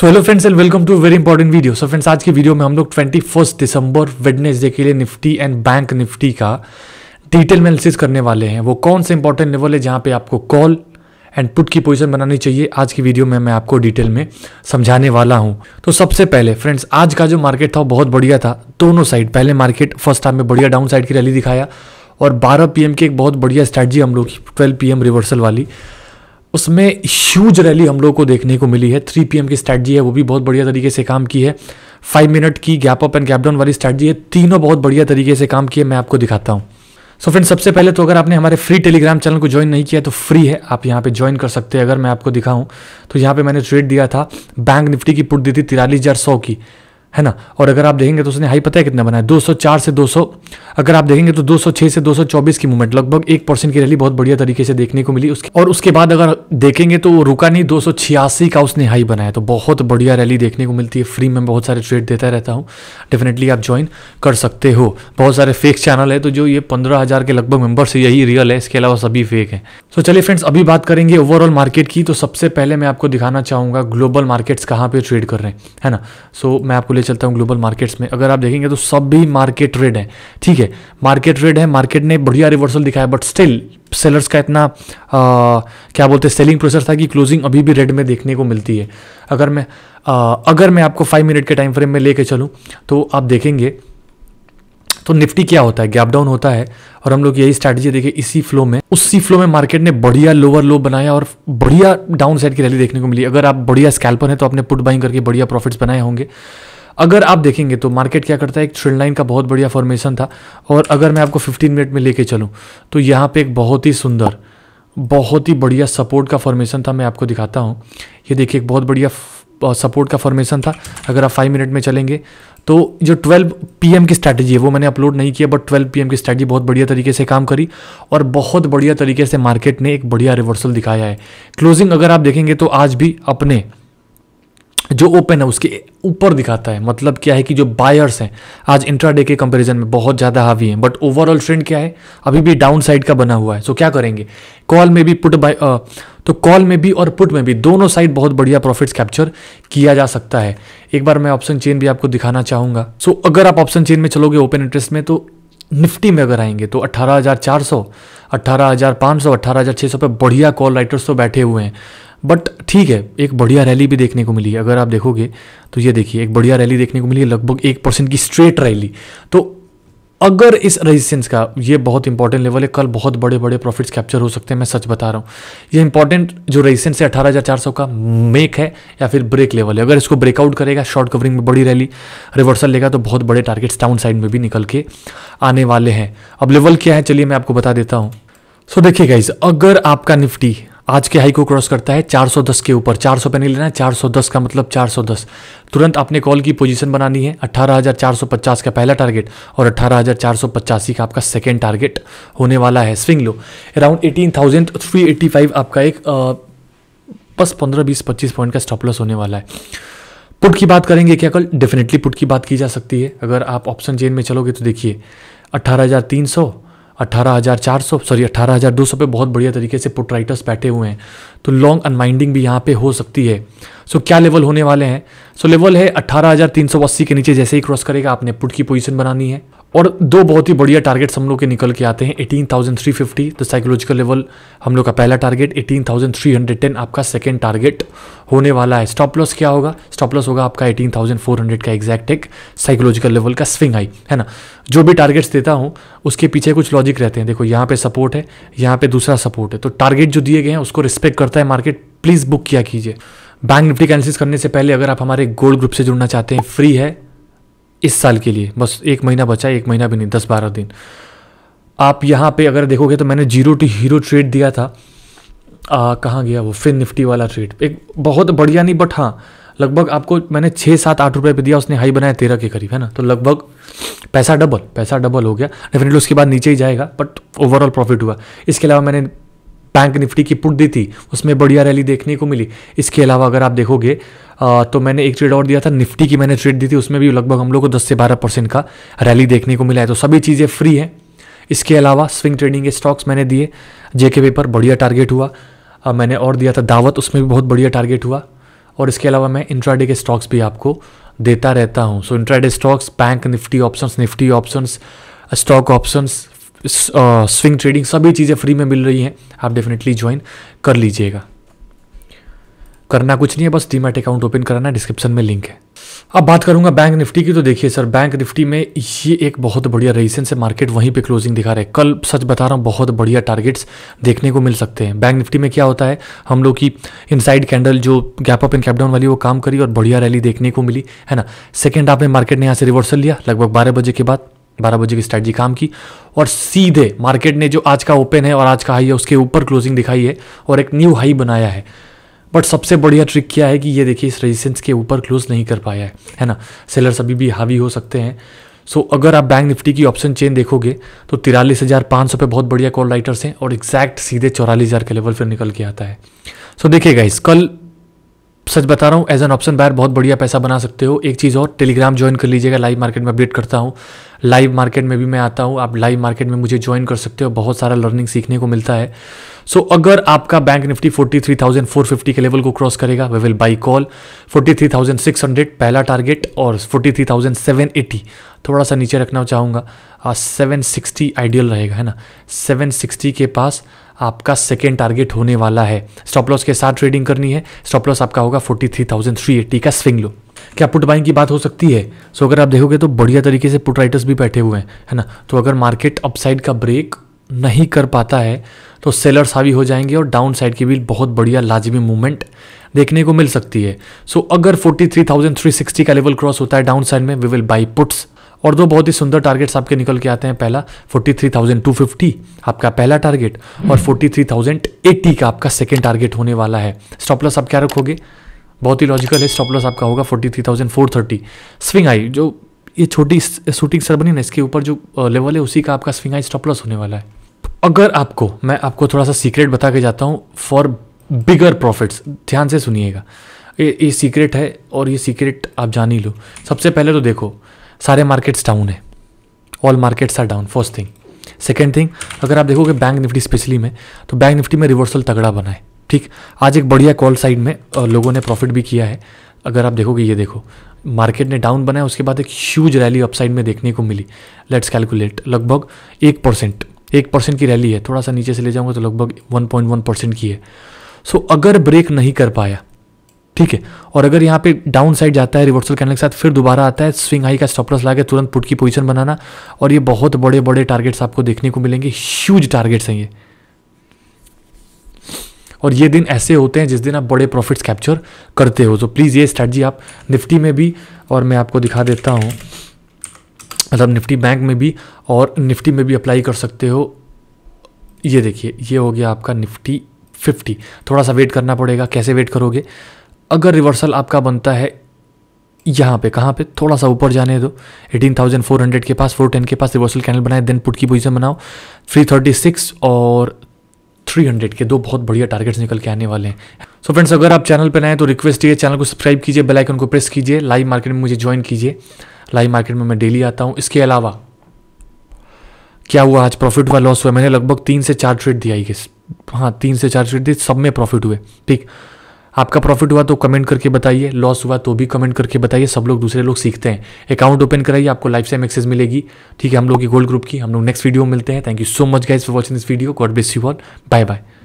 so hello friends and welcome to very important video so friends आज की video में हम लोग ट्वेंटी फर्स्ट दिसंबर वेडनेसडे के लिए निफ्टी एंड बैंक निफ्टी का डिटेल एनालिसिस करने वाले हैं वो कौन से इंपॉर्टेंट लेवल है जहाँ पे आपको कॉल एंड पुट की पोजीशन बनानी चाहिए आज की वीडियो में मैं आपको डिटेल में समझाने वाला हूँ तो सबसे पहले फ्रेंड्स आज का जो मार्केट था बहुत बढ़िया था दोनों साइड पहले मार्केट फर्स्ट टाइम में बढ़िया डाउन साइड की रैली दिखाया और 12 पीएम की एक बहुत बढ़िया स्ट्रैटी हम लोग की 12 पीएम रिवर्सल वाली उसमें ह्यूज रैली हम लोग को देखने को मिली है थ्री पी की स्ट्रैटी है वो भी बहुत बढ़िया तरीके से काम की है फाइव मिनट की gap up and gap down वाली स्ट्रैटी है तीनों बहुत बढ़िया तरीके से काम की है मैं आपको दिखाता हूँ सो so फ्रेंड्स सबसे पहले तो अगर आपने हमारे फ्री टेलीग्राम चैनल को ज्वाइन नहीं किया तो फ्री है आप यहाँ पे ज्वाइन कर सकते हैं अगर मैं आपको दिखाऊं तो यहाँ पे मैंने ट्रेड दिया था बैंक निफ्टी की पुट दी थी तिरालीस हज़ार सौ की है ना और अगर आप देखेंगे तो उसने हाई पता है कितना बनाया 204 से 200 अगर आप देखेंगे तो 206 से 224 की मूवमेंट लगभग एक परसेंट की रैली बहुत बढ़िया तरीके से देखने को मिली उसके और उसके बाद अगर देखेंगे तो रुका नहीं दो का उसने हाई बनाया तो बहुत बढ़िया रैली देखने को मिलती है फ्री में बहुत सारे ट्रेड देता रहता हूँ डेफिनेटली आप ज्वाइन कर सकते हो बहुत सारे फेक चैनल है तो जो ये पंद्रह के लगभग मेंबर्स है यही रियल है इसके अलावा सभी फेक है तो चलिए फ्रेंड्स अभी बात करेंगे ओवरऑल मार्केट की तो सबसे पहले मैं आपको दिखाना चाहूंगा ग्लोबल मार्केट्स कहाँ पे ट्रेड कर रहे हैं है ना सो मैं आपको ले चलता हूँ ग्लोबल मार्केट्स में अगर आप देखेंगे तो सब भी मार्केट रेड है ठीक है मार्केट रेड है मार्केट ने बढ़िया रिवर्सल दिखाया बट स्टिल सेलर्स का इतना आ, क्या बोलते हैं सेलिंग प्रोसेस था कि क्लोजिंग अभी भी रेड में देखने को मिलती है अगर मैं आ, अगर मैं आपको फाइव मिनट के टाइम फ्रेम में लेके चलूँ तो आप देखेंगे तो निफ्टी क्या होता है गैप डाउन होता है और हम लोग यही स्ट्रैटेजी देखें इसी फ्लो में उसी फ्लो में मार्केट ने बढ़िया लोअर लो बनाया और बढ़िया डाउन साइड की रैली देखने को मिली अगर आप बढ़िया स्कैल्पर हैं तो आपने पुट बाइंग करके बढ़िया प्रॉफिट्स बनाए होंगे अगर आप देखेंगे तो मार्केट क्या करता है एक ट्रेंड लाइन का बहुत बढ़िया फॉर्मेशन था और अगर मैं आपको 15 मिनट में लेके चलूँ तो यहाँ पे एक बहुत ही सुंदर बहुत ही बढ़िया सपोर्ट का फॉर्मेशन था मैं आपको दिखाता हूँ ये देखिए एक बहुत बढ़िया सपोर्ट का फॉर्मेशन था अगर आप फाइव मिनट में चलेंगे तो जो 12 पीएम की स्ट्रैटेजी है वो मैंने अपलोड नहीं किया बट 12 पीएम की स्ट्रैटेजी बहुत बढ़िया तरीके से काम करी और बहुत बढ़िया तरीके से मार्केट ने एक बढ़िया रिवर्सल दिखाया है क्लोजिंग अगर आप देखेंगे तो आज भी अपने जो ओपन है उसके ऊपर दिखाता है मतलब क्या है कि जो बायर्स हैं आज इंट्राडे के कंपैरिजन में बहुत ज़्यादा हावी हैं बट ओवरऑल ट्रेंड क्या है अभी भी डाउन साइड का बना हुआ है सो so, क्या करेंगे कॉल में भी पुट बाय तो कॉल में भी और पुट में भी दोनों साइड बहुत बढ़िया प्रॉफिट्स कैप्चर किया जा सकता है एक बार मैं ऑप्शन चेन भी आपको दिखाना चाहूँगा सो so, अगर आप ऑप्शन चेन में चलोगे ओपन इंटरेस्ट में तो निफ्टी में अगर आएंगे तो 18,400, 18,500, 18,600 पे बढ़िया कॉल राइटर्स तो बैठे हुए हैं बट ठीक है एक बढ़िया रैली भी देखने को मिली है अगर आप देखोगे तो ये देखिए एक बढ़िया रैली देखने को मिली है लगभग एक परसेंट की स्ट्रेट रैली तो अगर इस रेजिस्टेंस का ये बहुत इंपॉर्टेंट लेवल है कल बहुत बड़े बड़े प्रॉफिट्स कैप्चर हो सकते हैं मैं सच बता रहा हूँ ये इंपॉर्टेंट जो रेजिस्टेंस है अठारह का मेक है या फिर ब्रेक लेवल है अगर इसको ब्रेकआउट करेगा शॉर्ट कवरिंग में बड़ी रैली रिवर्सल लेगा तो बहुत बड़े टारगेट्स डाउन साइड में भी निकल के आने वाले हैं अब लेवल क्या है चलिए मैं आपको बता देता हूँ सो so, देखिए गाइज अगर आपका निफ्टी आज के हाई को क्रॉस करता है 410 के ऊपर 400 पे नहीं लेना है 410 का मतलब 410 तुरंत आपने कॉल की पोजीशन बनानी है 18,450 का पहला टारगेट और अट्ठारह का आपका सेकेंड टारगेट होने वाला है स्विंग लो अराउंड एटीन आपका एक आ, बस पंद्रह बीस पच्चीस पॉइंट का स्टॉप लॉस होने वाला है पुट की बात करेंगे क्या कल डेफिनेटली पुट की बात की जा सकती है अगर आप ऑप्शन चेन में चलोगे तो देखिए 18,300 18,400 सॉरी 18,200 पे बहुत बढ़िया तरीके से पुट राइटर्स बैठे हुए हैं तो लॉन्ग अनवाइंडिंग भी यहाँ पे हो सकती है सो क्या लेवल होने वाले हैं सो लेवल है 18,380 के नीचे जैसे ही क्रॉस करेगा आपने पुट की पोजीशन बनानी है और दो बहुत ही बढ़िया टारगेट्स हम लोग के निकल के आते हैं 18,350 तो साइकोलॉजिकल लेवल हम लोग का पहला टारगेट 18,310 आपका सेकेंड टारगेट होने वाला है स्टॉप लॉस क्या होगा स्टॉप लॉस होगा आपका 18,400 का एग्जैक्ट एक साइकोलॉजिकल लेवल का स्विंग आई है ना जो भी टारगेट्स देता हूँ उसके पीछे कुछ लॉजिक रहते हैं देखो यहाँ पे सपोर्ट है यहाँ पे दूसरा सपोर्ट है तो टारगेट जो दिए गए हैं उसको रिस्पेक्ट करता है मार्केट प्लीज़ बुक किया कीजिए बैंक निफ्टी कैंसिल करने से पहले अगर आप हमारे गोल्ड ग्रुप से जुड़ना चाहते हैं फ्री है इस साल के लिए बस एक महीना बचा एक महीना भी नहीं दस बारह दिन आप यहाँ पे अगर देखोगे तो मैंने जीरो टू हीरो ट्रेड दिया था कहाँ गया वो फिर निफ्टी वाला ट्रेड एक बहुत बढ़िया नहीं बट हाँ लगभग आपको मैंने छः सात आठ रुपये पे दिया उसने हाई बनाया तेरह के करीब है ना तो लगभग पैसा डबल पैसा डबल हो गया डेफिनेटली उसके बाद नीचे ही जाएगा बट ओवरऑल प्रॉफिट हुआ इसके अलावा मैंने बैंक निफ्टी की पुट दी थी उसमें बढ़िया रैली देखने को मिली इसके अलावा अगर आप देखोगे तो मैंने एक ट्रेड और दिया था निफ्टी की मैंने ट्रेड दी थी उसमें भी लगभग हम लोग को दस से बारह परसेंट का रैली देखने को मिला है तो सभी चीज़ें फ्री हैं इसके अलावा स्विंग ट्रेडिंग के स्टॉक्स मैंने दिए जेके पे पर बढ़िया टारगेट हुआ मैंने और दिया था दावत उसमें भी बहुत बढ़िया टारगेट हुआ और इसके अलावा मैं इंट्राडे के स्टॉक्स भी आपको देता रहता हूँ so intraday stocks bank Nifty options Nifty options stock options swing trading सभी चीज़ें फ्री में मिल रही हैं आप डेफिनेटली ज्वाइन कर लीजिएगा करना कुछ नहीं है बस डीमेट अकाउंट ओपन कराना डिस्क्रिप्शन में लिंक है अब बात करूंगा बैंक निफ्टी की तो देखिए सर बैंक निफ्टी में ये एक बहुत बढ़िया रेजिस्टेंस है मार्केट वहीं पे क्लोजिंग दिखा रहे हैं कल सच बता रहा हूँ बहुत बढ़िया टारगेट्स देखने को मिल सकते हैं बैंक निफ्टी में क्या होता है हम लोग की इनसाइड कैंडल जो gap up and gap down वाली वो काम करी और बढ़िया रैली देखने को मिली है ना सेकेंड हाफ में मार्केट ने यहाँ से रिवर्सल लिया लगभग बारह बजे के बाद बारह बजे की स्ट्रैटी काम की और सीधे मार्केट ने जो आज का ओपन है और आज का हाई है उसके ऊपर क्लोजिंग दिखाई है और एक न्यू हाई बनाया है बट सबसे बढ़िया ट्रिक क्या है कि ये देखिए इस रेजिस्टेंस के ऊपर क्लोज नहीं कर पाया है है ना सेलर्स अभी भी हावी हो सकते हैं सो so, अगर आप बैंक निफ्टी की ऑप्शन चेन देखोगे तो तिरालीस हज़ार पाँच सौ पे बहुत बढ़िया कॉल राइटर्स हैं और एग्जैक्ट सीधे चौरालीस हज़ार के लेवल फिर निकल के आता है सो so, देखिएगा इस कल सच बता रहा हूँ एज एन ऑप्शन बायर बहुत बढ़िया पैसा बना सकते हो एक चीज़ और टेलीग्राम ज्वाइन कर लीजिएगा लाइव मार्केट में अपडेट करता हूँ लाइव मार्केट में भी मैं आता हूँ आप लाइव मार्केट में मुझे ज्वाइन कर सकते हो बहुत सारा लर्निंग सीखने को मिलता है सो so, अगर आपका बैंक निफ्टी 43,450 के लेवल को क्रॉस करेगा वे विल बाई कॉल 43,600 पहला टारगेट और 43,780 थोड़ा सा नीचे रखना चाहूँगा सेवन सिक्सटी आइडियल रहेगा है ना सेवन सिक्सटी के पास आपका सेकेंड टारगेट होने वाला है स्टॉप लॉस के साथ ट्रेडिंग करनी है स्टॉप लॉस आपका होगा 43,380 का स्विंग लो क्या पुट बाइंग की बात हो सकती है सो अगर आप देखोगे तो बढ़िया तरीके से पुट राइटर्स भी बैठे हुए हैं है ना तो अगर मार्केट अपसाइड का ब्रेक नहीं कर पाता है तो सेलर्स हावी हो जाएंगे और डाउन साइड की भी बहुत बढ़िया लाजमी मूवमेंट देखने को मिल सकती है सो so, अगर 43,360 का लेवल क्रॉस होता है डाउन साइड में वी विल बाई पुट्स और दो बहुत ही सुंदर टारगेट्स आपके निकल के आते हैं पहला 43,250 आपका पहला टारगेट और 43,080 का आपका सेकेंड टारगेट होने वाला है स्टॉपलस आप क्या रखोगे बहुत ही लॉजिकल है स्टॉप लॉस आपका होगा forty three thousand four thirty swing आई जो ये छोटी शूटिंग सर बनी ना इसके ऊपर जो लेवल है उसी का आपका स्विंग आई स्टॉप लॉस होने वाला है अगर आपको मैं आपको थोड़ा सा सीक्रेट बता के जाता हूँ फॉर बिगर प्रॉफिट्स ध्यान से सुनिएगा ये ये सीक्रेट है और ये सीक्रेट आप जान ही लो सबसे पहले तो देखो सारे मार्केट्स डाउन है all markets are down first thing second thing अगर आप देखोगे बैंक निफ्टी स्पेशली में तो बैंक निफ्टी में रिवर्सल तगड़ा बना है ठीक आज एक बढ़िया कॉल साइड में लोगों ने प्रॉफिट भी किया है अगर आप देखोगे ये देखो मार्केट ने डाउन बनाया उसके बाद एक ह्यूज रैली अपसाइड में देखने को मिली लेट्स कैलकुलेट लगभग एक परसेंट एक परसेंट की रैली है थोड़ा सा नीचे से ले जाऊंगा तो लगभग वन पॉइंट वन परसेंट की है सो so, अगर ब्रेक नहीं कर पाया ठीक है और अगर यहाँ पे डाउन साइड जाता है रिवर्सल करने के साथ फिर दोबारा आता है स्विंग हाई का स्टॉपलस ला के तुरंत पुट की पोजीशन बनाना और ये बहुत बड़े बड़े टारगेट्स आपको देखने को मिलेंगे ह्यूज टारगेट्स हैं ये और ये दिन ऐसे होते हैं जिस दिन आप बड़े प्रॉफिट्स कैप्चर करते हो तो प्लीज़ ये स्ट्रैटी आप निफ्टी में भी और मैं आपको दिखा देता हूँ मतलब निफ्टी बैंक में भी और निफ्टी में भी अप्लाई कर सकते हो ये देखिए ये हो गया आपका निफ्टी फिफ्टी थोड़ा सा वेट करना पड़ेगा कैसे वेट करोगे अगर रिवर्सल आपका बनता है यहाँ पे कहाँ पे थोड़ा सा ऊपर जाने दो 18,400 के पास 410 के पास रिवर्सल कैंडल बनाए देन पुट की पोजीशन बनाओ 336 और 300 के दो बहुत बढ़िया टारगेट्स निकल के आने वाले हैं सो so फ्रेंड्स अगर आप चैनल पर नए तो रिक्वेस्ट ये चैनल को सब्सक्राइब कीजिए बेल आइकन को प्रेस कीजिए लाइव मार्केट में मुझे ज्वाइन कीजिए लाइव मार्केट में मैं डेली आता हूँ इसके अलावा क्या हुआ आज प्रॉफिट हुआ लॉस हुआ मैंने लगभग तीन से चार ट्रेड दिया हाँ तीन से चार ट्रेड दी सब में प्रॉफिट हुए ठीक आपका प्रॉफिट हुआ तो कमेंट करके बताइए लॉस हुआ तो भी कमेंट करके बताइए सब लोग दूसरे लोग सीखते हैं अकाउंट ओपन कराइए आपको लाइफ टाइम एक्सेस मिलेगी ठीक है हम लोग की गोल्ड ग्रुप की हम लोग नेक्स्ट वीडियो मिलते हैं thank you so much guys for watching this video God bless you all bye bye